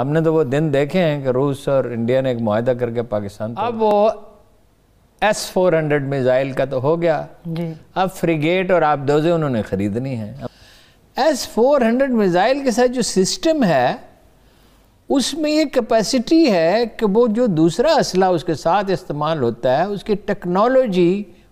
आपने तो वो दिन देखे हैं कि रूस और इंडिया ने एक माहा करके पाकिस्तान अब वो एस फोर हंड्रेड मिज़ाइल का तो हो गया अब फ्रिगेट और आबदोज़े उन्होंने ख़रीदनी है एस फोर हंड्रेड मिज़ाइल के साथ जो सिस्टम है उसमें ये कैपेसिटी है कि वो जो दूसरा असला उसके साथ इस्तेमाल होता है उसकी टेक्नोलॉजी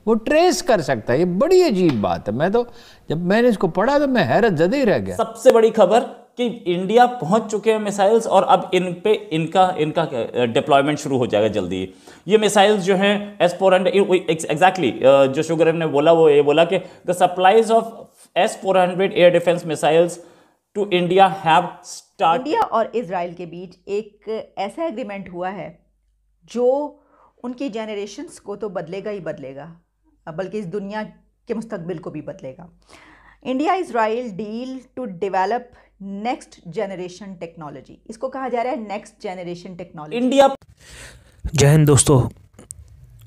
वो ट्रेस कर सकता है ये बड़ी अजीब बात है मैं तो जब मैंने इसको पढ़ा तो मैं हैरत जदे ही रह गया सबसे बड़ी खबर कि इंडिया पहुंच चुके हैं मिसाइल्स और अब इन पे इनका इनका डिप्लॉयमेंट शुरू हो जाएगा जल्दी ये मिसाइल्स जो हैं एस फोर हंड्रेड एग्जैक्टली जो शुगर ने बोला वो ये बोला कि the supplies of S four hundred air defence missiles to India have start India और इसराइल के बीच एक ऐसा एग्रीमेंट हुआ है जो उनकी जनरेशन को तो बदलेगा ही बदलेगा बल्कि इस दुनिया के मुस्तबिल को भी बदलेगा India Israel deal to develop next generation technology इसको कहा जा रहा है नेक्स्ट जनरेशन टेक्नोलॉजी इंडिया जय हिंद दोस्तों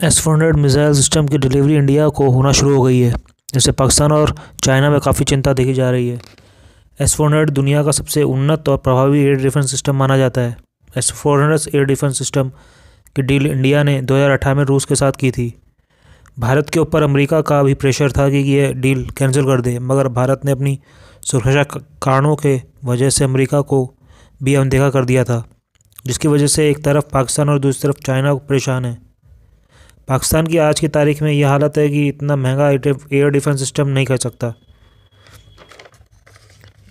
S four hundred missile system की डिलीवरी इंडिया को होना शुरू हो गई है जिससे पाकिस्तान और चाइना में काफ़ी चिंता देखी जा रही है एस फोर हंड्रेड दुनिया का सबसे उन्नत और प्रभावी एयर डिफेंस सिस्टम माना जाता है S four hundred air defence system की डील इंडिया ने अठारह में रूस के साथ की थी भारत के ऊपर अमेरिका का भी प्रेशर था कि ये डील कैंसिल कर दे मगर भारत ने अपनी सुरक्षा कारणों के वजह से अमेरिका को भी अनदेखा कर दिया था जिसकी वजह से एक तरफ पाकिस्तान और दूसरी तरफ चाइना परेशान है पाकिस्तान की आज की तारीख में यह हालत है कि इतना महंगा एयर डिफेंस सिस्टम नहीं कर सकता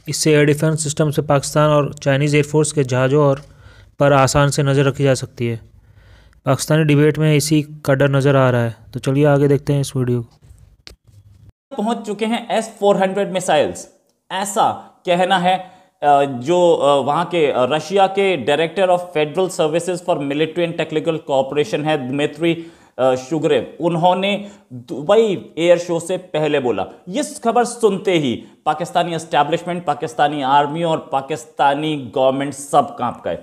इससे एयर डिफेंस सिस्टम से पाकिस्तान और चाइनीज़ एयरफोर्स के जहाज़ों और पर आसान से नज़र रखी जा सकती है पाकिस्तानी डिबेट में इसी का डर नज़र आ रहा है तो चलिए आगे देखते हैं इस वीडियो को पहुंच चुके हैं एस फोर हंड्रेड मिसाइल्स ऐसा कहना है जो वहाँ के रशिया के director of federal services for military and technical cooperation है मेत्री शुगरे उन्होंने दुबई एयर शो से पहले बोला इस खबर सुनते ही पाकिस्तानी एस्टैब्लिशमेंट पाकिस्तानी आर्मी और पाकिस्तानी गवर्नमेंट सब कांप गए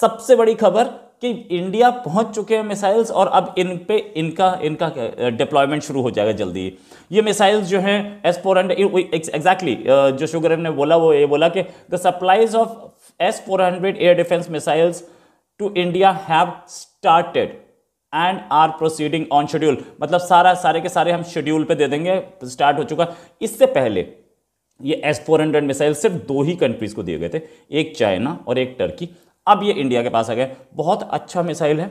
सबसे बड़ी खबर कि इंडिया पहुंच चुके हैं मिसाइल्स और अब इन पे इनका इनका डिप्लॉयमेंट शुरू हो जाएगा जल्दी ये मिसाइल्स जो हैं एस फोर हंड्रेड एग्जैक्टली जो शुगर ने बोला वो ये बोला कि the supplies of S four hundred air defence missiles to India have started and are proceeding on schedule मतलब सारा सारे के सारे हम शेड्यूल पे दे देंगे स्टार्ट हो चुका इससे पहले ये एस फोर हंड्रेड मिसाइल सिर्फ दो ही कंट्रीज़ को दिए गए थे एक चाइना और एक टर्की अब ये इंडिया के पास आ गए बहुत अच्छा मिसाइल है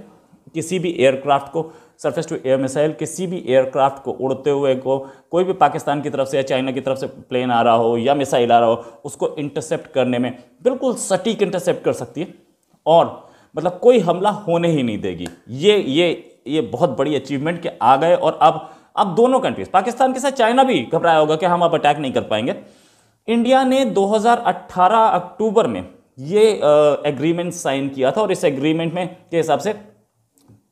किसी भी एयरक्राफ्ट को सरफेस टू एयर मिसाइल किसी भी एयरक्राफ्ट को उड़ते हुए को कोई भी पाकिस्तान की तरफ से या चाइना की तरफ से प्लेन आ रहा हो या मिसाइल आ रहा हो उसको इंटरसेप्ट करने में बिल्कुल सटीक इंटरसेप्ट कर सकती है और मतलब कोई हमला होने ही नहीं देगी ये ये ये बहुत बड़ी अचीवमेंट के आ गए और अब अब दोनों कंट्रीज पाकिस्तान के साथ चाइना भी घबराया होगा कि हम अब अटैक नहीं कर पाएंगे इंडिया ने 2018 अक्टूबर में ये एग्रीमेंट साइन किया था और इस एग्रीमेंट में के हिसाब से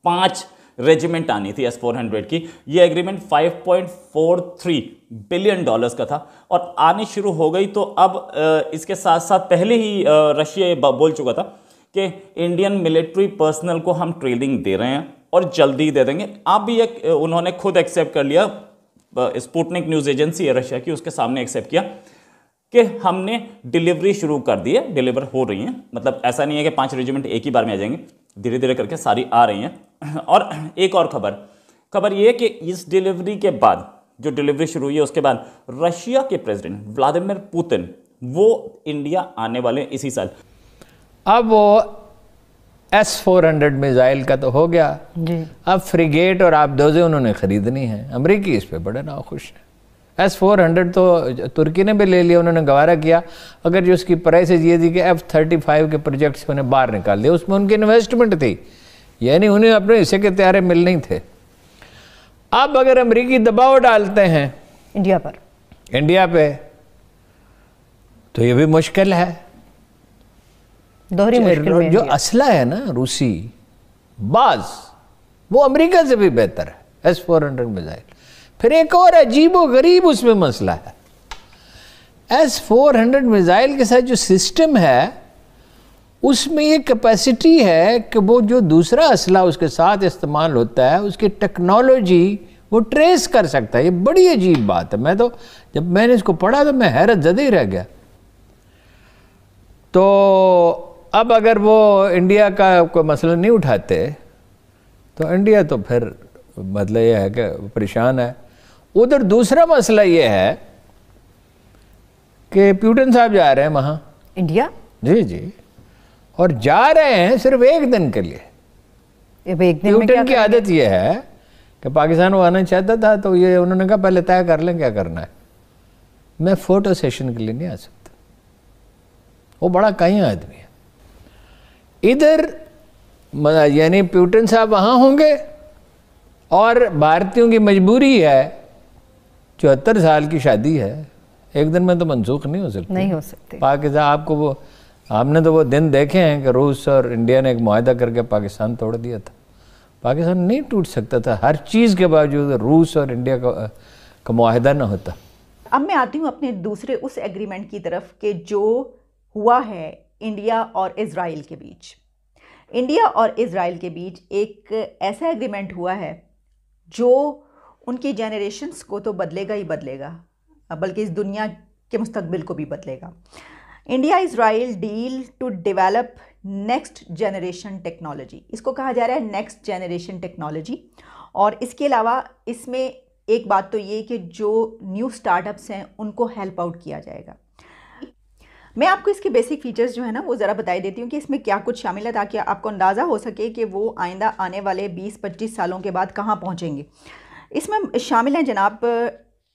पांच रेजिमेंट आनी थी एस फोर हंड्रेड की ये एग्रीमेंट 5.43 बिलियन डॉलर्स का था और आनी शुरू हो गई तो अब इसके साथ साथ पहले ही रशिया बोल चुका था कि इंडियन मिलिट्री पर्सनल को हम ट्रेनिंग दे रहे हैं और जल्दी दे देंगे अब भी एक उन्होंने खुद एक्सेप्ट कर लिया स्पुटनिक न्यूज़ एजेंसी है रशिया की उसके सामने एक्सेप्ट किया कि हमने डिलीवरी शुरू कर दी है डिलीवर हो रही हैं मतलब ऐसा नहीं है कि पांच रेजिमेंट एक ही बार में आ जाएंगे धीरे धीरे करके सारी आ रही हैं और एक और खबर खबर ये कि इस डिलीवरी के बाद जो डिलीवरी शुरू हुई है उसके बाद रशिया के प्रेसिडेंट व्लादिमिर पुतिन वो इंडिया आने वाले इसी साल अब वो एस फोर हंड्रेड मिज़ाइल का तो हो गया जी। अब फ्रिगेट और आप दोजे उन्होंने ख़रीदनी है अमरीकी इस पर बड़े नाखुश हैं एस फोर हंड्रेड तो तुर्की ने भी ले लिया उन्होंने गवारा किया अगर जो उसकी प्राइसेज ये थी कि एफ थर्टी फाइव के प्रोजेक्ट्स उन्हें बाहर निकाल दिया उसमें उनकी इन्वेस्टमेंट थी यानी उन्हें अपने हिस्से के त्यारे मिल नहीं थे अब अगर अमरीकी दबाव डालते हैं इंडिया पर इंडिया पे तो ये भी मुश्किल है दोहरी मुश्किल में जो असला है ना रूसी बाज वो अमेरिका से भी बेहतर है एस फोर हंड्रेड में जाए फिर एक और अजीब व गरीब उसमें मसला है एस 400 मिज़ाइल के साथ जो सिस्टम है उसमें ये कैपेसिटी है कि वो जो दूसरा असला उसके साथ इस्तेमाल होता है उसकी टेक्नोलॉजी वो ट्रेस कर सकता है ये बड़ी अजीब बात है मैं तो जब मैंने इसको पढ़ा तो मैं हैरत जदे ही रह गया तो अब अगर वो इंडिया का कोई मसला नहीं उठाते तो इंडिया तो फिर मतलब यह है कि परेशान है उधर दूसरा मसला यह है कि प्यूटन साहब जा रहे हैं वहां इंडिया जी जी और जा रहे हैं सिर्फ एक दिन के लिए एक दिन प्यूटन की आदत यह है कि पाकिस्तान वो आना चाहता था तो ये उन्होंने कहा पहले तय कर लें क्या करना है मैं फोटो सेशन के लिए नहीं आ सकता वो बड़ा कहीं आदमी है इधर यानी प्यूटन साहब वहां होंगे और भारतीयों की मजबूरी है चौहत्तर साल की शादी है एक दिन में तो मनसूख नहीं हो सकती नहीं हो सकती पाकिस्तान आपको वो आपने तो वो दिन देखे हैं कि रूस और इंडिया ने एक माहा करके पाकिस्तान तोड़ दिया था पाकिस्तान नहीं टूट सकता था हर चीज़ के बावजूद रूस और इंडिया का का माहिदा ना होता अब मैं आती हूँ अपने दूसरे उस एग्रीमेंट की तरफ कि जो हुआ है इंडिया और इसराइल के बीच इंडिया और इसराइल के बीच एक ऐसा एग्रीमेंट हुआ है जो उनकी जनरेशन्स को तो बदलेगा ही बदलेगा बल्कि इस दुनिया के मुस्तबिल को भी बदलेगा India Israel deal to develop next generation technology इसको कहा जा रहा है नेक्स्ट जनरेशन टेक्नोलॉजी और इसके अलावा इसमें एक बात तो ये कि जो न्यू स्टार्टअप्स हैं उनको हेल्प आउट किया जाएगा मैं आपको इसके बेसिक फीचर्स जो है ना वो ज़रा बताई देती हूँ कि इसमें क्या कुछ शामिल है ताकि आपको अंदाज़ा हो सके कि वो आइंदा आने वाले 20-25 सालों के बाद कहाँ पहुँचेंगे इसमें शामिल हैं जनाब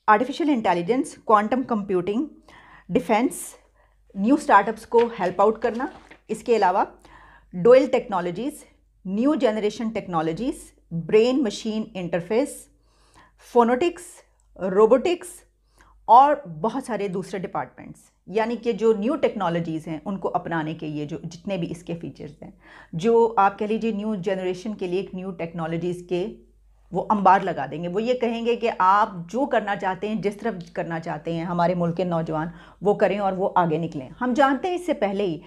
artificial intelligence quantum computing defence new startups को हेल्प आउट करना इसके अलावा dual technologies new generation technologies brain machine interface photonics robotics और बहुत सारे दूसरे डिपार्टमेंट्स यानी कि जो न्यू टेक्नोलॉजीज़ हैं उनको अपनाने के लिए जो जितने भी इसके फीचर्स हैं जो आप कह लीजिए न्यू जनरेशन के लिए एक न्यू टेक्नोलॉजीज़ के वो अंबार लगा देंगे वो ये कहेंगे कि आप जो करना चाहते हैं जिस तरफ करना चाहते हैं हमारे मुल्क के नौजवान वो करें और वो आगे निकलें हम जानते हैं इससे पहले ही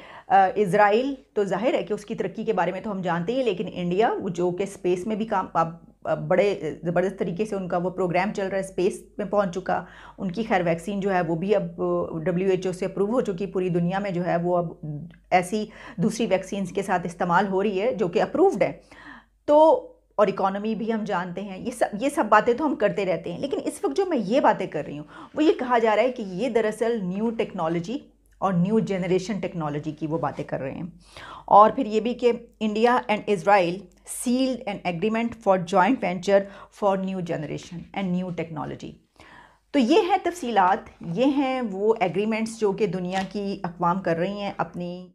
इसराइल तो जाहिर है कि उसकी तरक्की के बारे में तो हम जानते ही लेकिन इंडिया वो जो कि स्पेस में भी काम आप बड़े ज़बरदस्त तरीके से उनका वो प्रोग्राम चल रहा है स्पेस में पहुंच चुका उनकी खैर वैक्सीन जो है वो भी अब डब्ल्यू एच ओ से अप्रूव हो चुकी पूरी दुनिया में जो है वो अब ऐसी दूसरी वैक्सीन के साथ इस्तेमाल हो रही है जो कि अप्रूव्ड है तो और इकोनॉमी भी हम जानते हैं ये सब ये सब बातें तो हम करते रहते हैं लेकिन इस वक्त जो मैं ये बातें कर रही हूँ वो ये कहा जा रहा है कि ये दरअसल न्यू टेक्नोलॉजी और न्यू जनरेशन टेक्नोलॉजी की वो बातें कर रहे हैं और फिर ये भी कि India and Israel sealed an agreement for joint venture for new generation and new technology तो ये हैं तफसीलात ये हैं वो एग्रीमेंट्स जो कि दुनिया की अकवाम कर रही हैं अपनी